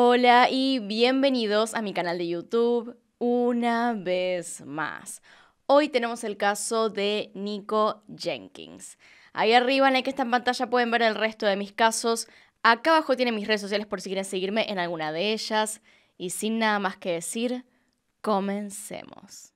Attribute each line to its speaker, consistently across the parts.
Speaker 1: Hola y bienvenidos a mi canal de YouTube una vez más. Hoy tenemos el caso de Nico Jenkins. Ahí arriba en la que está en pantalla pueden ver el resto de mis casos. Acá abajo tienen mis redes sociales por si quieren seguirme en alguna de ellas. Y sin nada más que decir, comencemos.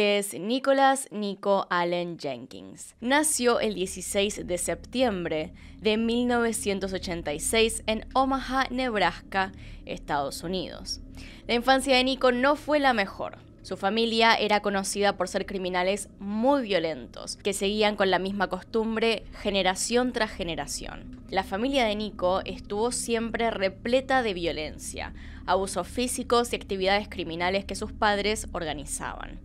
Speaker 1: es Nicholas Nico Allen Jenkins. Nació el 16 de septiembre de 1986 en Omaha, Nebraska, Estados Unidos. La infancia de Nico no fue la mejor. Su familia era conocida por ser criminales muy violentos, que seguían con la misma costumbre generación tras generación. La familia de Nico estuvo siempre repleta de violencia, abusos físicos y actividades criminales que sus padres organizaban.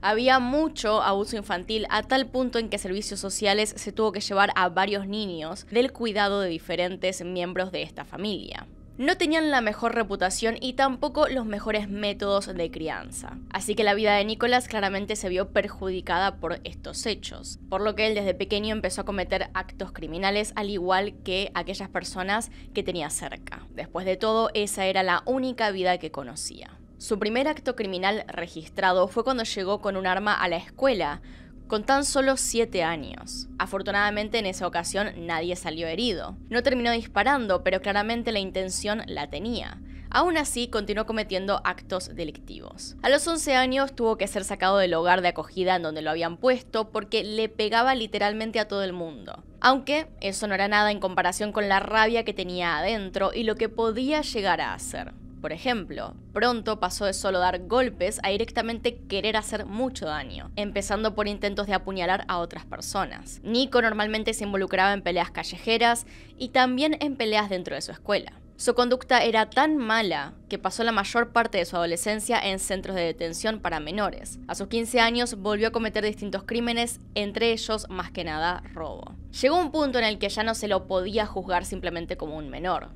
Speaker 1: Había mucho abuso infantil a tal punto en que servicios sociales se tuvo que llevar a varios niños del cuidado de diferentes miembros de esta familia. No tenían la mejor reputación y tampoco los mejores métodos de crianza. Así que la vida de Nicolás claramente se vio perjudicada por estos hechos, por lo que él desde pequeño empezó a cometer actos criminales al igual que aquellas personas que tenía cerca. Después de todo, esa era la única vida que conocía. Su primer acto criminal registrado fue cuando llegó con un arma a la escuela, con tan solo 7 años. Afortunadamente en esa ocasión nadie salió herido. No terminó disparando, pero claramente la intención la tenía. Aún así, continuó cometiendo actos delictivos. A los 11 años tuvo que ser sacado del hogar de acogida en donde lo habían puesto porque le pegaba literalmente a todo el mundo. Aunque eso no era nada en comparación con la rabia que tenía adentro y lo que podía llegar a hacer. Por ejemplo, pronto pasó de solo dar golpes a directamente querer hacer mucho daño, empezando por intentos de apuñalar a otras personas. Nico normalmente se involucraba en peleas callejeras y también en peleas dentro de su escuela. Su conducta era tan mala que pasó la mayor parte de su adolescencia en centros de detención para menores. A sus 15 años volvió a cometer distintos crímenes, entre ellos más que nada robo. Llegó un punto en el que ya no se lo podía juzgar simplemente como un menor.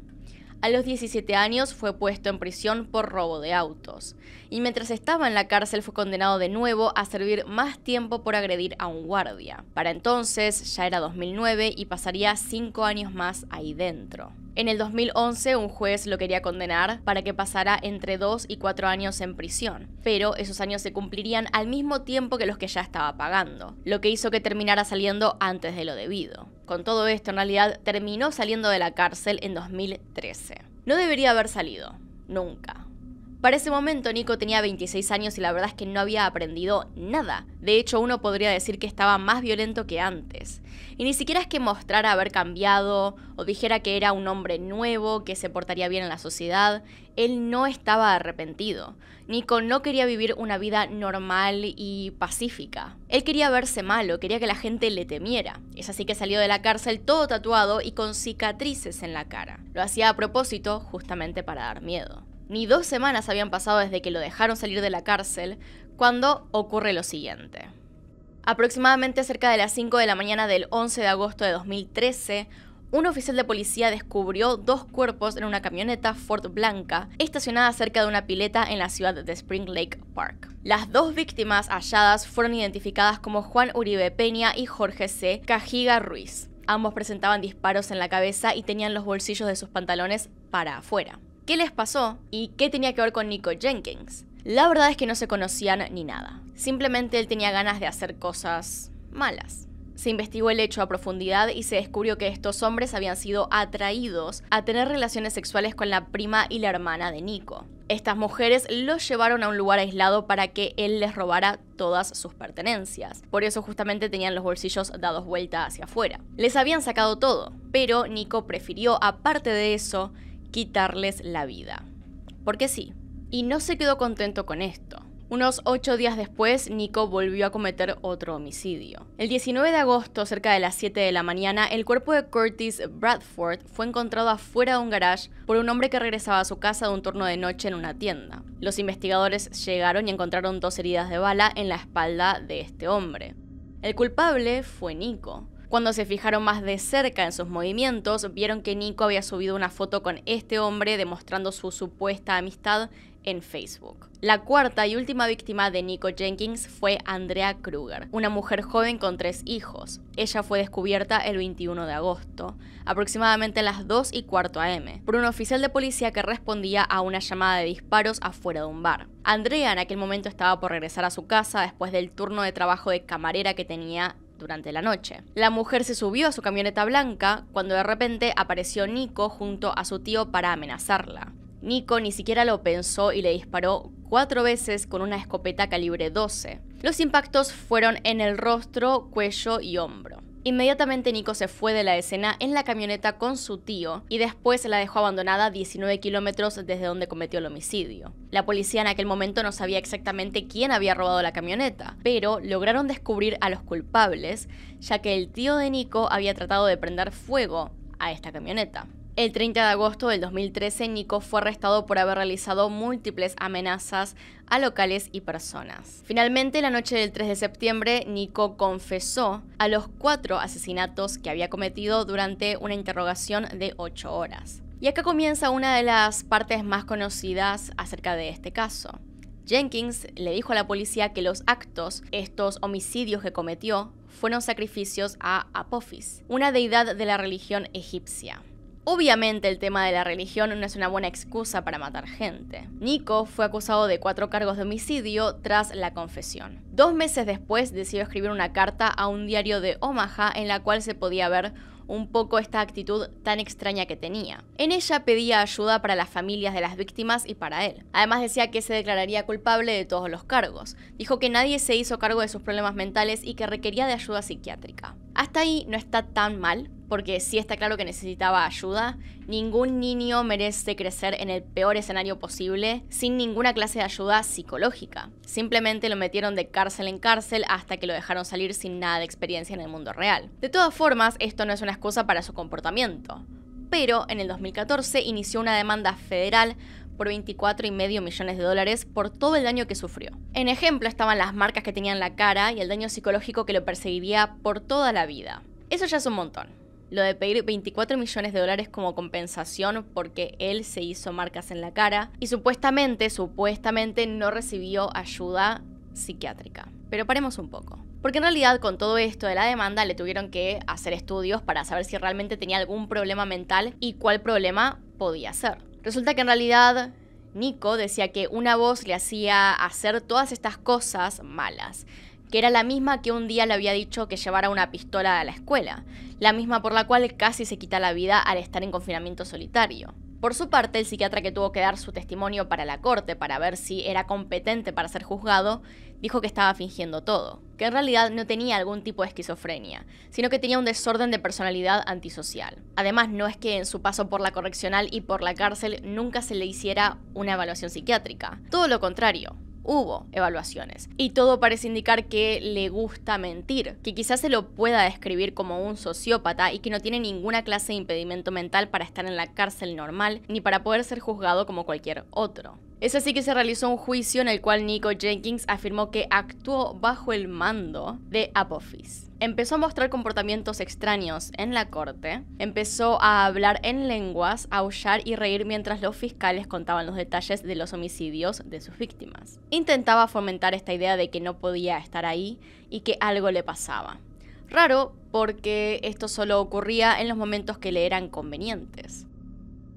Speaker 1: A los 17 años fue puesto en prisión por robo de autos. Y mientras estaba en la cárcel fue condenado de nuevo a servir más tiempo por agredir a un guardia. Para entonces ya era 2009 y pasaría 5 años más ahí dentro. En el 2011 un juez lo quería condenar para que pasara entre 2 y 4 años en prisión, pero esos años se cumplirían al mismo tiempo que los que ya estaba pagando, lo que hizo que terminara saliendo antes de lo debido con todo esto en realidad terminó saliendo de la cárcel en 2013. No debería haber salido, nunca. Para ese momento Nico tenía 26 años y la verdad es que no había aprendido nada. De hecho, uno podría decir que estaba más violento que antes. Y ni siquiera es que mostrara haber cambiado o dijera que era un hombre nuevo, que se portaría bien en la sociedad. Él no estaba arrepentido. Nico no quería vivir una vida normal y pacífica. Él quería verse malo, quería que la gente le temiera. Es así que salió de la cárcel todo tatuado y con cicatrices en la cara. Lo hacía a propósito justamente para dar miedo. Ni dos semanas habían pasado desde que lo dejaron salir de la cárcel cuando ocurre lo siguiente. Aproximadamente cerca de las 5 de la mañana del 11 de agosto de 2013, un oficial de policía descubrió dos cuerpos en una camioneta Ford Blanca estacionada cerca de una pileta en la ciudad de Spring Lake Park. Las dos víctimas halladas fueron identificadas como Juan Uribe Peña y Jorge C. Cajiga Ruiz. Ambos presentaban disparos en la cabeza y tenían los bolsillos de sus pantalones para afuera qué les pasó y qué tenía que ver con Nico Jenkins. La verdad es que no se conocían ni nada. Simplemente él tenía ganas de hacer cosas malas. Se investigó el hecho a profundidad y se descubrió que estos hombres habían sido atraídos a tener relaciones sexuales con la prima y la hermana de Nico. Estas mujeres los llevaron a un lugar aislado para que él les robara todas sus pertenencias. Por eso justamente tenían los bolsillos dados vuelta hacia afuera. Les habían sacado todo, pero Nico prefirió, aparte de eso, quitarles la vida. Porque sí, y no se quedó contento con esto. Unos ocho días después, Nico volvió a cometer otro homicidio. El 19 de agosto, cerca de las 7 de la mañana, el cuerpo de Curtis Bradford fue encontrado afuera de un garage por un hombre que regresaba a su casa de un turno de noche en una tienda. Los investigadores llegaron y encontraron dos heridas de bala en la espalda de este hombre. El culpable fue Nico, cuando se fijaron más de cerca en sus movimientos, vieron que Nico había subido una foto con este hombre demostrando su supuesta amistad en Facebook. La cuarta y última víctima de Nico Jenkins fue Andrea Kruger, una mujer joven con tres hijos. Ella fue descubierta el 21 de agosto, aproximadamente a las 2 y cuarto am, por un oficial de policía que respondía a una llamada de disparos afuera de un bar. Andrea en aquel momento estaba por regresar a su casa después del turno de trabajo de camarera que tenía durante la noche. La mujer se subió a su camioneta blanca cuando de repente apareció Nico junto a su tío para amenazarla. Nico ni siquiera lo pensó y le disparó cuatro veces con una escopeta calibre 12. Los impactos fueron en el rostro, cuello y hombro. Inmediatamente Nico se fue de la escena en la camioneta con su tío y después la dejó abandonada 19 kilómetros desde donde cometió el homicidio. La policía en aquel momento no sabía exactamente quién había robado la camioneta, pero lograron descubrir a los culpables, ya que el tío de Nico había tratado de prender fuego a esta camioneta. El 30 de agosto del 2013, Nico fue arrestado por haber realizado múltiples amenazas a locales y personas. Finalmente, la noche del 3 de septiembre, Nico confesó a los cuatro asesinatos que había cometido durante una interrogación de ocho horas. Y acá comienza una de las partes más conocidas acerca de este caso. Jenkins le dijo a la policía que los actos, estos homicidios que cometió, fueron sacrificios a Apophis, una deidad de la religión egipcia. Obviamente el tema de la religión no es una buena excusa para matar gente. Nico fue acusado de cuatro cargos de homicidio tras la confesión. Dos meses después decidió escribir una carta a un diario de Omaha en la cual se podía ver un poco esta actitud tan extraña que tenía. En ella pedía ayuda para las familias de las víctimas y para él. Además decía que se declararía culpable de todos los cargos. Dijo que nadie se hizo cargo de sus problemas mentales y que requería de ayuda psiquiátrica. Hasta ahí no está tan mal, porque sí está claro que necesitaba ayuda. Ningún niño merece crecer en el peor escenario posible sin ninguna clase de ayuda psicológica. Simplemente lo metieron de cárcel en cárcel hasta que lo dejaron salir sin nada de experiencia en el mundo real. De todas formas, esto no es una excusa para su comportamiento. Pero en el 2014 inició una demanda federal por 24 y medio millones de dólares por todo el daño que sufrió. En ejemplo estaban las marcas que tenía en la cara y el daño psicológico que lo perseguiría por toda la vida. Eso ya es un montón lo de pedir 24 millones de dólares como compensación porque él se hizo marcas en la cara y supuestamente, supuestamente no recibió ayuda psiquiátrica. Pero paremos un poco. Porque en realidad con todo esto de la demanda le tuvieron que hacer estudios para saber si realmente tenía algún problema mental y cuál problema podía ser. Resulta que en realidad Nico decía que una voz le hacía hacer todas estas cosas malas que era la misma que un día le había dicho que llevara una pistola a la escuela, la misma por la cual casi se quita la vida al estar en confinamiento solitario. Por su parte, el psiquiatra que tuvo que dar su testimonio para la corte para ver si era competente para ser juzgado, dijo que estaba fingiendo todo, que en realidad no tenía algún tipo de esquizofrenia, sino que tenía un desorden de personalidad antisocial. Además, no es que en su paso por la correccional y por la cárcel nunca se le hiciera una evaluación psiquiátrica, todo lo contrario, hubo evaluaciones. Y todo parece indicar que le gusta mentir, que quizás se lo pueda describir como un sociópata y que no tiene ninguna clase de impedimento mental para estar en la cárcel normal ni para poder ser juzgado como cualquier otro. Es así que se realizó un juicio en el cual Nico Jenkins afirmó que actuó bajo el mando de Apophis. Empezó a mostrar comportamientos extraños en la corte, empezó a hablar en lenguas, a aullar y reír mientras los fiscales contaban los detalles de los homicidios de sus víctimas. Intentaba fomentar esta idea de que no podía estar ahí y que algo le pasaba. Raro porque esto solo ocurría en los momentos que le eran convenientes.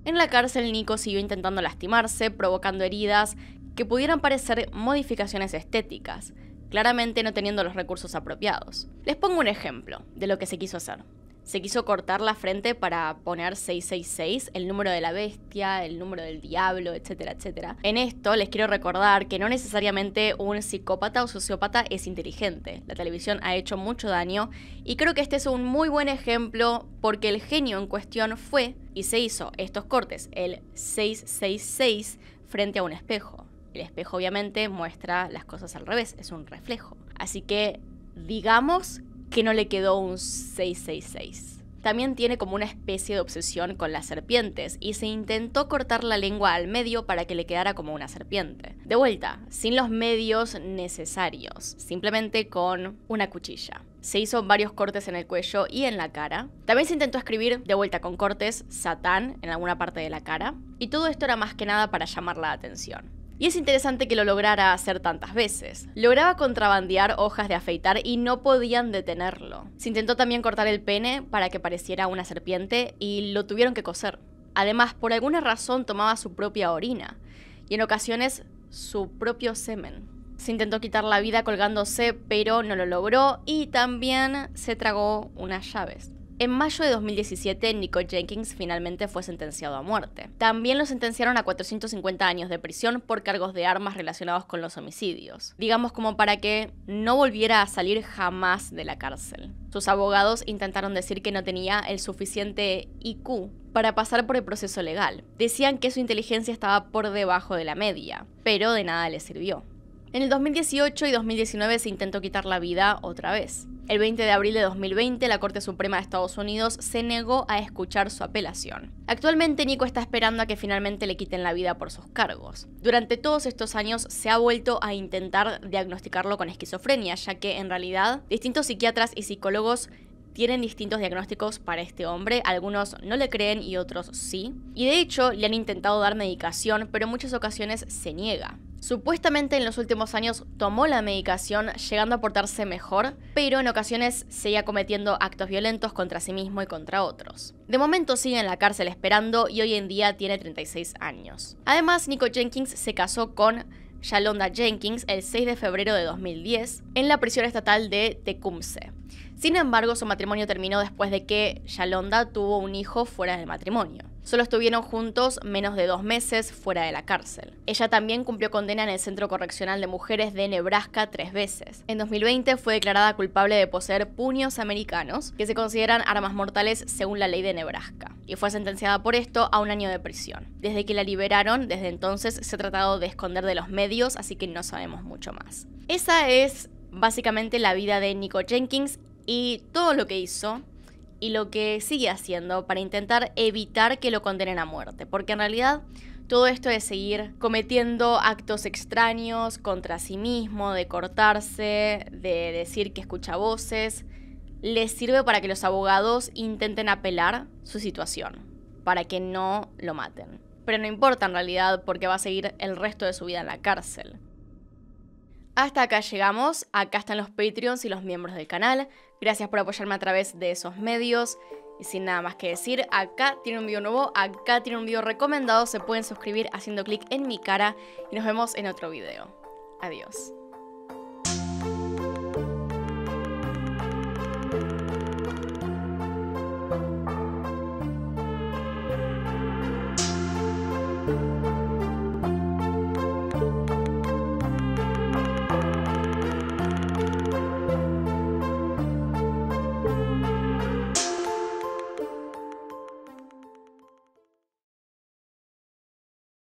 Speaker 1: En la cárcel, Nico siguió intentando lastimarse, provocando heridas que pudieran parecer modificaciones estéticas, claramente no teniendo los recursos apropiados. Les pongo un ejemplo de lo que se quiso hacer se quiso cortar la frente para poner 666, el número de la bestia, el número del diablo, etcétera, etcétera. En esto les quiero recordar que no necesariamente un psicópata o sociópata es inteligente. La televisión ha hecho mucho daño y creo que este es un muy buen ejemplo porque el genio en cuestión fue y se hizo estos cortes, el 666 frente a un espejo. El espejo obviamente muestra las cosas al revés, es un reflejo. Así que digamos que no le quedó un 666. También tiene como una especie de obsesión con las serpientes y se intentó cortar la lengua al medio para que le quedara como una serpiente. De vuelta, sin los medios necesarios, simplemente con una cuchilla. Se hizo varios cortes en el cuello y en la cara. También se intentó escribir, de vuelta con cortes, Satán en alguna parte de la cara. Y todo esto era más que nada para llamar la atención. Y es interesante que lo lograra hacer tantas veces. Lograba contrabandear hojas de afeitar y no podían detenerlo. Se intentó también cortar el pene para que pareciera una serpiente y lo tuvieron que coser. Además, por alguna razón tomaba su propia orina y en ocasiones su propio semen. Se intentó quitar la vida colgándose, pero no lo logró y también se tragó unas llaves. En mayo de 2017, Nico Jenkins finalmente fue sentenciado a muerte. También lo sentenciaron a 450 años de prisión por cargos de armas relacionados con los homicidios, digamos como para que no volviera a salir jamás de la cárcel. Sus abogados intentaron decir que no tenía el suficiente IQ para pasar por el proceso legal. Decían que su inteligencia estaba por debajo de la media, pero de nada le sirvió. En el 2018 y 2019 se intentó quitar la vida otra vez. El 20 de abril de 2020, la Corte Suprema de Estados Unidos se negó a escuchar su apelación. Actualmente, Nico está esperando a que finalmente le quiten la vida por sus cargos. Durante todos estos años se ha vuelto a intentar diagnosticarlo con esquizofrenia, ya que en realidad distintos psiquiatras y psicólogos tienen distintos diagnósticos para este hombre, algunos no le creen y otros sí. Y de hecho le han intentado dar medicación, pero en muchas ocasiones se niega. Supuestamente en los últimos años tomó la medicación, llegando a portarse mejor, pero en ocasiones seguía cometiendo actos violentos contra sí mismo y contra otros. De momento sigue en la cárcel esperando y hoy en día tiene 36 años. Además, Nico Jenkins se casó con Yalonda Jenkins el 6 de febrero de 2010 en la prisión estatal de Tecumseh. Sin embargo, su matrimonio terminó después de que Yalonda tuvo un hijo fuera del matrimonio. Solo estuvieron juntos menos de dos meses fuera de la cárcel. Ella también cumplió condena en el Centro Correccional de Mujeres de Nebraska tres veces. En 2020 fue declarada culpable de poseer puños americanos, que se consideran armas mortales según la ley de Nebraska, y fue sentenciada por esto a un año de prisión. Desde que la liberaron, desde entonces se ha tratado de esconder de los medios, así que no sabemos mucho más. Esa es básicamente la vida de Nico Jenkins y todo lo que hizo y lo que sigue haciendo para intentar evitar que lo condenen a muerte, porque en realidad todo esto de seguir cometiendo actos extraños contra sí mismo, de cortarse, de decir que escucha voces, les sirve para que los abogados intenten apelar su situación, para que no lo maten. Pero no importa en realidad porque va a seguir el resto de su vida en la cárcel. Hasta acá llegamos, acá están los Patreons y los miembros del canal. Gracias por apoyarme a través de esos medios. Y sin nada más que decir, acá tiene un video nuevo, acá tiene un video recomendado, se pueden suscribir haciendo clic en mi cara y nos vemos en otro video. Adiós.